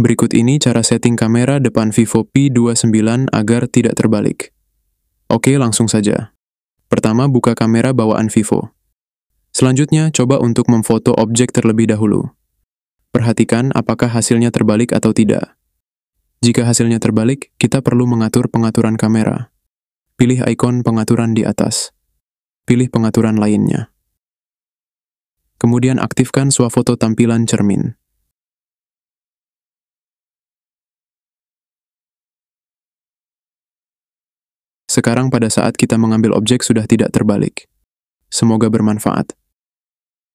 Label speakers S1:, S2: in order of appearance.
S1: Berikut ini cara setting kamera depan Vivo P29 agar tidak terbalik. Oke, langsung saja. Pertama, buka kamera bawaan Vivo. Selanjutnya, coba untuk memfoto objek terlebih dahulu. Perhatikan apakah hasilnya terbalik atau tidak. Jika hasilnya terbalik, kita perlu mengatur pengaturan kamera. Pilih ikon pengaturan di atas. Pilih pengaturan lainnya.
S2: Kemudian aktifkan swafoto tampilan cermin. Sekarang pada saat kita mengambil objek sudah tidak terbalik. Semoga bermanfaat.